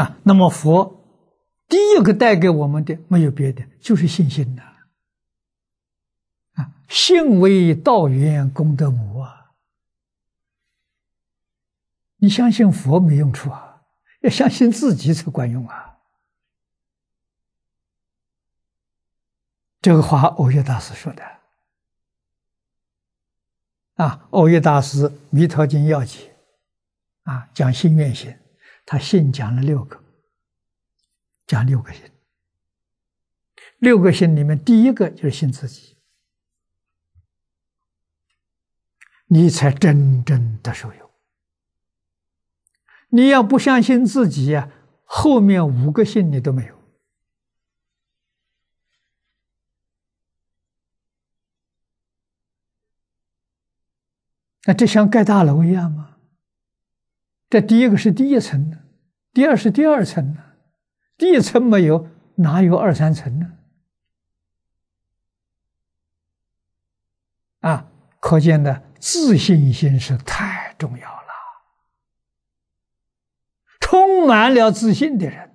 啊，那么佛第一个带给我们的没有别的，就是信心呐、啊，信为道源功德母啊。你相信佛没用处啊，要相信自己才管用啊。这个话，欧阳大师说的啊。欧阳大师《弥陀经要解》啊，讲心愿心。他信讲了六个，讲六个信，六个信里面第一个就是信自己，你才真正的受用。你要不相信自己呀，后面五个信你都没有。那这像盖大楼一样吗？这第一个是第一层的，第二是第二层的，第一层没有，哪有二三层呢？啊，可见的自信心是太重要了。充满了自信的人，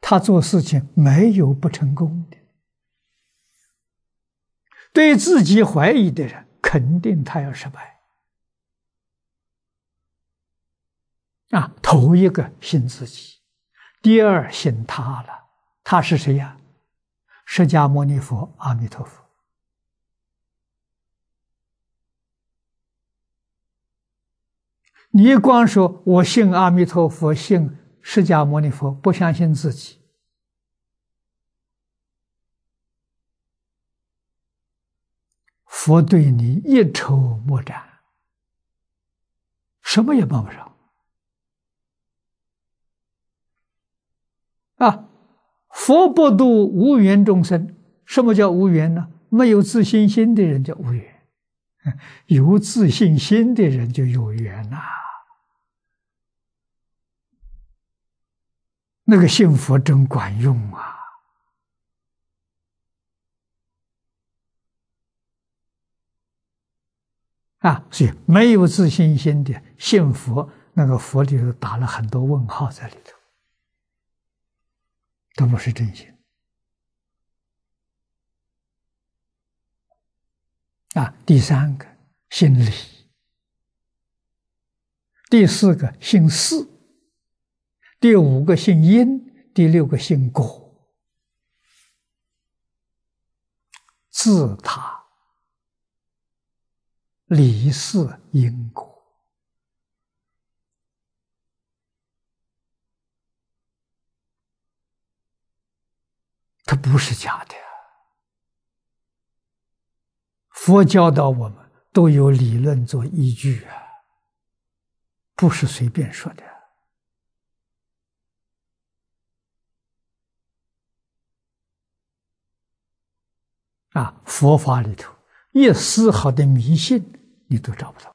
他做事情没有不成功的。对自己怀疑的人，肯定他要失败。啊，头一个信自己，第二信他了。他是谁呀？释迦牟尼佛，阿弥陀佛。你光说我信阿弥陀佛，信释迦牟尼佛，不相信自己，佛对你一筹莫展，什么也帮不上。佛不度无缘众生，什么叫无缘呢？没有自信心的人叫无缘，有自信心的人就有缘呐。那个信佛真管用啊！啊，所以没有自信心的信佛，那个佛里头打了很多问号在里头。都不是真心啊！第三个姓李，第四个姓氏，第五个姓殷，第六个姓果，自他，李四因果。它不是假的，佛教导我们都有理论做依据啊，不是随便说的啊。佛法里头一丝毫的迷信你都找不到。